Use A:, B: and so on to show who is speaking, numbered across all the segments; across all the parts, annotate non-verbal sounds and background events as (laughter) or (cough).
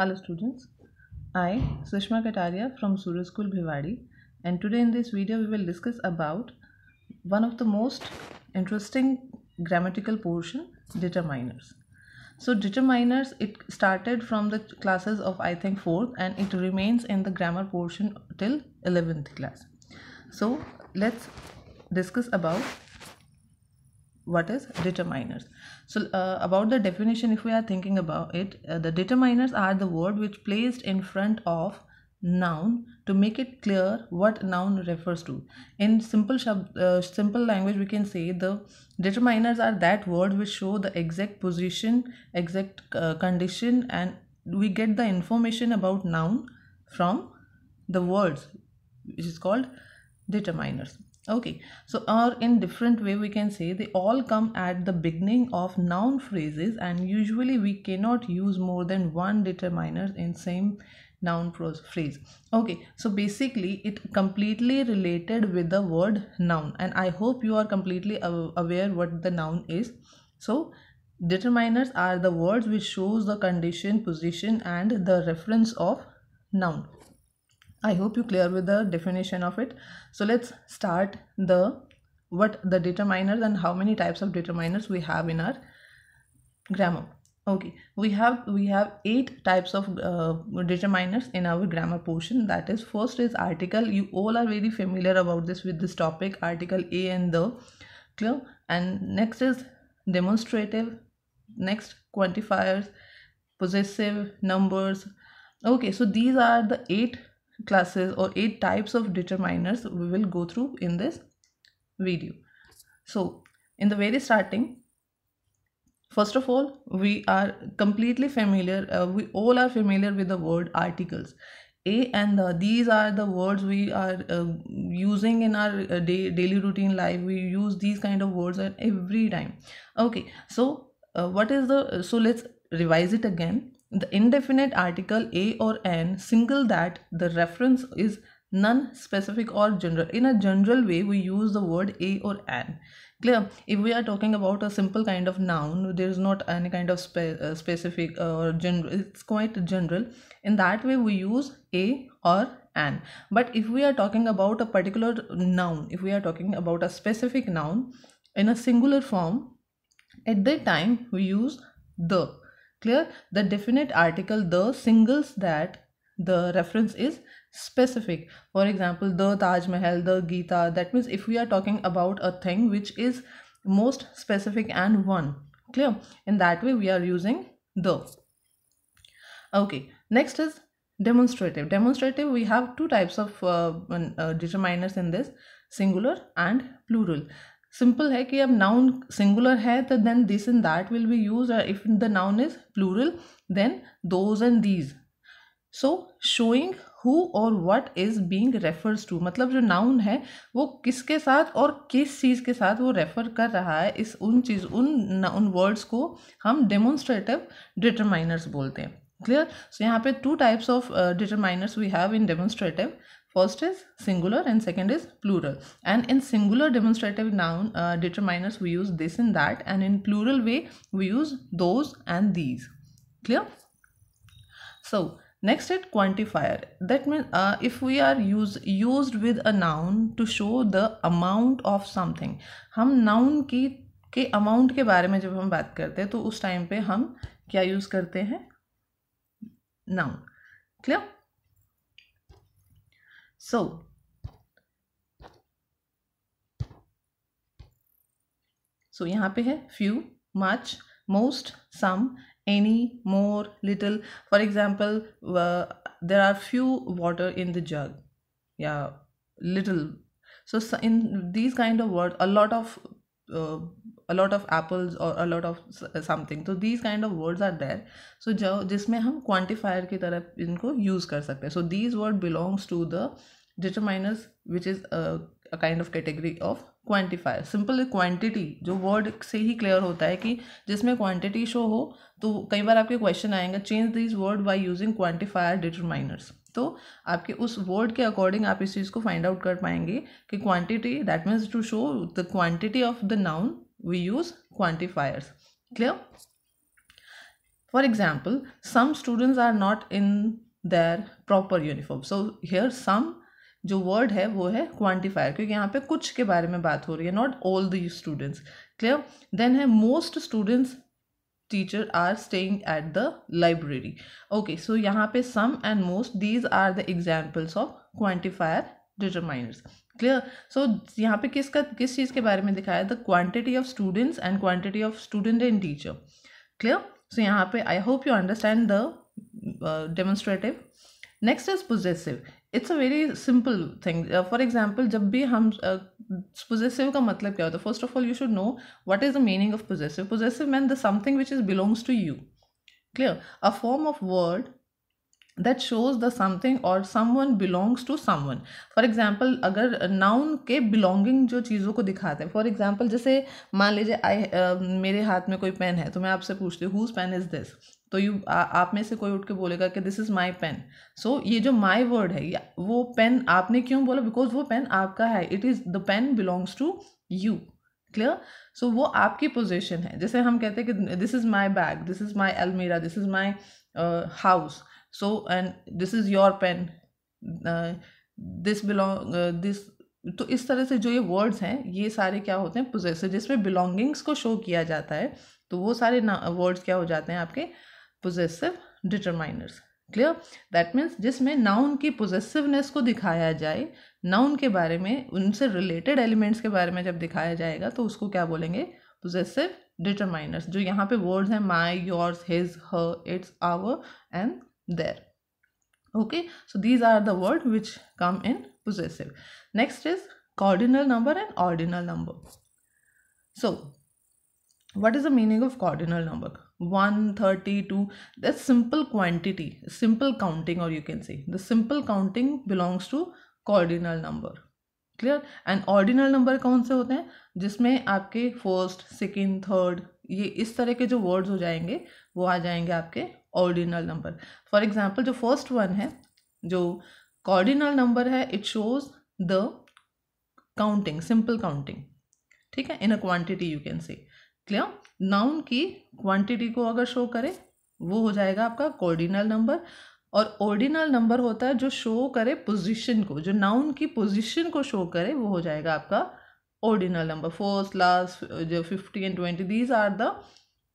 A: Hello students, I Sushma Kataria from Surya School Bhivadi, and today in this video we will discuss about one of the most interesting grammatical portion determiners. So determiners it started from the classes of I think 4th and it remains in the grammar portion till 11th class. So let's discuss about what is determiners so uh, about the definition if we are thinking about it uh, the determiners are the word which placed in front of noun to make it clear what noun refers to in simple shab- uh, simple language we can say the determiners are that word which show the exact position exact uh, condition and we get the information about noun from the words which is called determiners okay so or in different way we can say they all come at the beginning of noun phrases and usually we cannot use more than one determiner in same noun phrase okay so basically it completely related with the word noun and i hope you are completely aware what the noun is so determiners are the words which shows the condition position and the reference of noun I hope you clear with the definition of it. So let's start the what the determiners and how many types of determiners we have in our grammar. Okay, we have we have eight types of uh, determiners in our grammar portion. That is, first is article. You all are very familiar about this with this topic, article A and the. Clear. And next is demonstrative. Next quantifiers, possessive numbers. Okay, so these are the eight classes or eight types of determiners we will go through in this video. So in the very starting, first of all, we are completely familiar, uh, we all are familiar with the word articles. A and the, these are the words we are uh, using in our uh, day, daily routine life. We use these kind of words at every time. Okay, so uh, what is the, so let's revise it again the indefinite article a or an single that the reference is non-specific or general. In a general way, we use the word a or an. Clear? If we are talking about a simple kind of noun, there is not any kind of spe uh, specific or general. It's quite general. In that way, we use a or an. But if we are talking about a particular noun, if we are talking about a specific noun in a singular form, at that time we use the Clear? The definite article the singles that the reference is specific. For example, the Taj Mahal, the Gita. That means if we are talking about a thing which is most specific and one. Clear? In that way, we are using the. Okay, next is demonstrative. Demonstrative, we have two types of uh, uh, determiners in this singular and plural simple है कि अब noun singular है तो then this and that will be use if the noun is plural then those and these so showing who और what is being refers to मतलब जो noun है वो किसके साथ और किस चीज़ के साथ वो रेफर कर रहा है इस उन चीज़ उन उन वर्ड्स को हम डेमोन्स्ट्रेटिव डिटरमाइनर्स बोलते हैं क्लियर सो यहाँ पे two types of determiners we have in demonstrative First is singular and second is plural. And in singular demonstrative noun uh, determiners, we use this and that. And in plural way, we use those and these. Clear? So, next it quantifier. That means uh, if we are use, used with a noun to show the amount of something. hum noun ki के amount के बारे में जब हम बात करते हैं तो उस टाइम पे हम क्या यूज़ करते हैं नाउन क्लियर So, so यहाँ पे है few, much, most, some, any, more, little. For example, uh, there are few water in the jug. Yeah, little. So in these kind of words, a lot of a lot of apples और a lot of something तो these kind of words are there so जो जिसमें हम quantifier की तरह इनको use कर सकते हैं so these word belongs to the determiners which is a kind of category of quantifier simple quantity जो वर्ड से ही क्लियर होता है कि जिसमें क्वान्टिटी शो हो तो कई बार आपके क्वेश्चन आएंगे change these word by using quantifier determiners तो आपके उस वर्ड के अकॉर्डिंग आप इस चीज़ को फाइंड आउट कर पाएंगे कि quantity that means to show the quantity of the noun we use quantifiers clear for example some students are not in their proper uniform so here some जो word है वो है क्वांटिफायर क्योंकि यहाँ पे कुछ के बारे में बात हो रही है not all the students clear then है most students teacher are staying at the library okay so यहाँ पे some and most these are the examples of quantifier determiners clear so यहाँ पे किसका किस चीज़ के बारे में दिखाया the quantity of students and quantity of student and teacher clear so यहाँ पे I hope you understand the demonstrative next is possessive it's a very simple thing for example जब भी हम uh, पोजेसिव का मतलब क्या होता है first of all you should know what is the meaning of possessive possessive man the something which is belongs to you clear a form of word that shows the something और someone belongs to someone for example अगर noun के belonging जो चीज़ों को दिखाते हैं for example जैसे मान लीजिए आई मेरे हाथ में कोई पेन है तो मैं आपसे पूछती हूँ हुज़ पेन इज़ दिस तो यू आप में से कोई उठ के बोलेगा कि this is my pen so ये जो माई वर्ड है वो पेन आपने क्यों बोला बिकॉज वो पेन आपका है it is the pen belongs to you clear so वो आपकी पोजिशन है जैसे हम कहते हैं कि this is my bag this is my अलमीरा this is my house so and this is your pen this belong this तो इस तरह से जो ये वर्ड्स हैं ये सारे क्या होते हैं पोजेसिव जिसमें बिलोंगिंग्स को शो किया जाता है तो वो सारे ना वर्ड्स क्या हो जाते हैं आपके possessive determiners clear that means जिसमें नाउन की पोजेसिवनेस को दिखाया जाए नाउन के बारे में उनसे रिलेटेड एलिमेंट्स के बारे में जब दिखाया जाएगा तो उसको क्या बोलेंगे पोजेसिव डिटरमाइनर्स जो यहाँ पे वर्ड्स हैं my yours his her its our and there okay so these are the word which come in possessive next is cardinal number and ordinal number so what is the meaning of cardinal number 132 that's simple quantity simple counting or you can say the simple counting belongs to cardinal number clear and ordinal number कौन से होते हैं जिसमें आपके first, second, third. ये इस तरह के जो वर्ड्स हो जाएंगे वो आ जाएंगे आपके ऑर्डिनल नंबर फॉर एग्जाम्पल जो फर्स्ट वन है जो कॉर्डिनल नंबर है it shows the counting simple counting ठीक है in a quantity you can say clear noun की क्वांटिटी को अगर शो करे वो हो जाएगा आपका कॉर्डिनल नंबर और ऑर्डिनल नंबर होता है जो शो करे पोजीशन को जो नाउन की पोजीशन को शो करे वो हो जाएगा आपका ordinal number first last जो uh, 50 and 20 these are the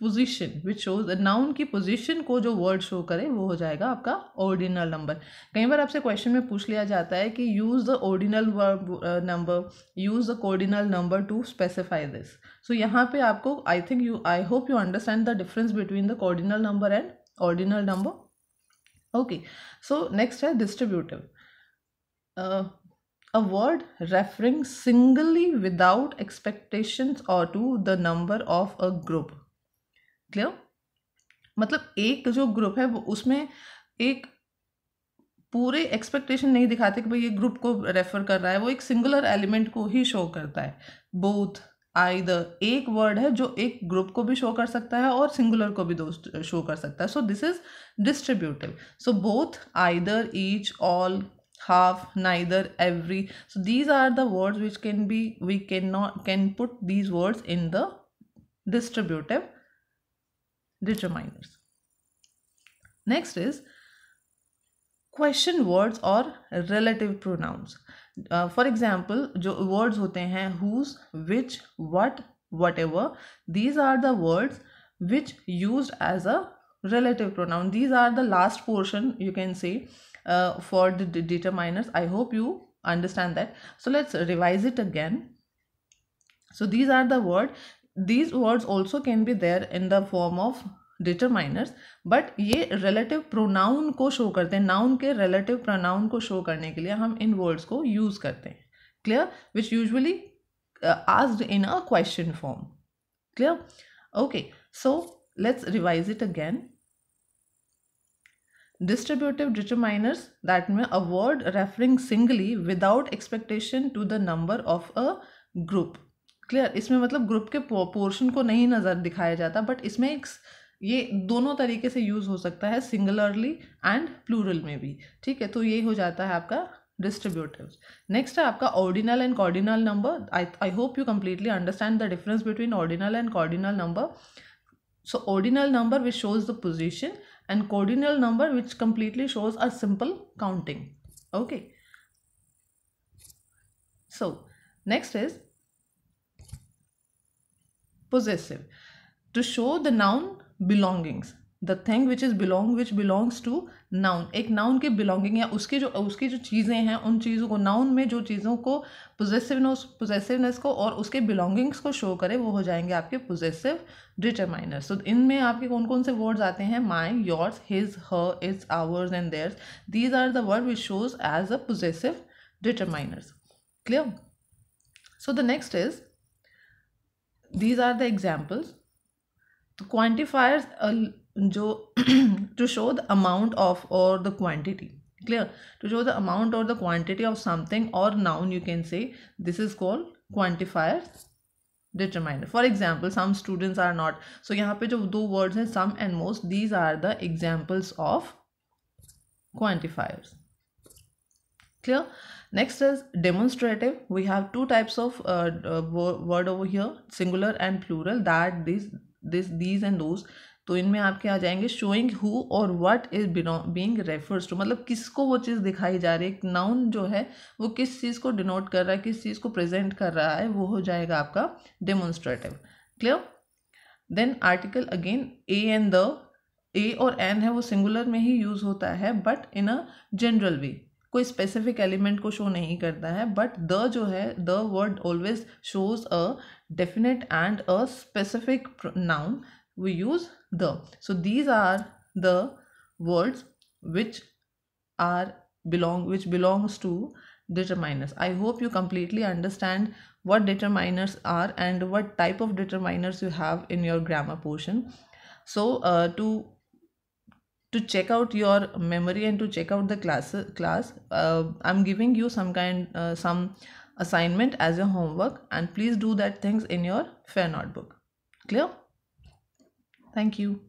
A: position which shows noun की पोजिशन को जो वर्ड शो करे वो हो जाएगा आपका ऑर्डिनल नंबर कई बार आपसे क्वेश्चन में पूछ लिया जाता है कि use the ordinal number use the cardinal number to specify this so यहाँ पे आपको I think you I hope you understand the difference between the cardinal number and ordinal number okay so next है distributive a word referring singly without expectations or to the number of a group clear मतलब एक जो group है वो उसमें एक पूरे expectation नहीं दिखाते कि भाई ये ग्रुप को रेफर कर रहा है वो एक सिंगुलर एलिमेंट को ही शो करता है बोथ आइदर एक वर्ड है जो एक ग्रुप को भी शो कर सकता है और सिंगुलर को भी दो शो कर सकता है so this is distributive so both either each all half neither every so these are the words which can be we cannot can put these words in the distributive determiners next is question words or relative pronouns uh, for example jo words hote hain whose which what whatever these are the words which used as a relative pronoun these are the last portion you can say uh, for the determiners i hope you understand that so let's revise it again so these are the word these words also can be there in the form of determiners but ये relative pronoun को show करते हैं noun के relative pronoun को show करने के लिए हम इन वर्ड्स को यूज़ करते हैं clear which usually asked in a question form clear okay so let's revise it again distributive determiners that may award referring singly without expectation to the number of a group clear इसमें मतलब group के portion को नहीं नज़र दिखाया जाता but इसमें एक ये दोनों तरीके से यूज़ हो सकता है सिंगुलरली एंड प्लूरल में भी ठीक है तो ये हो जाता है आपका डिस्ट्रीब्यूटिव नेक्स्ट है आपका ordinal and cardinal number I I hope you completely understand the difference between ordinal and cardinal number so ordinal number which shows the position and cardinal number which completely shows a simple counting. Okay. So next is possessive. To show the noun belongings, the thing which is belong which belongs to noun एक noun के belonging या उसके जो उसकी जो चीज़ें हैं उन चीज़ों को नाउन में जो चीज़ों को पोजेसिवनेस पोजेसिवनेस को और उसके बिलोंगिंग्स को शो करे वो हो जाएंगे आपके पोजेसिव डिटरमाइनर सो इनमें आपके कौन कौन से वर्ड्स आते हैं my yours his her its ours and theirs these are the word which shows as a possessive determiners clear so the next is these are the examples तो quantifiers jo (clears throat) to show the amount of or the quantity clear to show the amount or the quantity of something or noun you can say this is called quantifier determiner for example some students are not so यहाँ पे जो दो words हैं some and most these are the examples of quantifiers clear next is demonstrative we have two types of uh, uh, word over here singular and plural that this this these and those तो इनमें आपके आ जाएंगे showing who और what is being refers to मतलब किसको वो चीज़ दिखाई जा रही है नाउन जो है वो किस चीज़ को डिनोट कर रहा है किस चीज़ को प्रेजेंट कर रहा है वो हो जाएगा आपका demonstrative clear then article again a and the a और एन है वो सिंगुलर में ही यूज़ होता है बट इन अ जनरल वे कोई स्पेसिफिक एलिमेंट को शो नहीं करता है बट द जो है the word always shows a definite and a specific noun we use the so these are the words which are belong which belongs to determiners i hope you completely understand what determiners are and what type of determiners you have in your grammar portion so uh, to to check out your memory and to check out the class class uh, i'm giving you some kind uh, some assignment as your homework and please do that things in your fair notebook clear Thank you.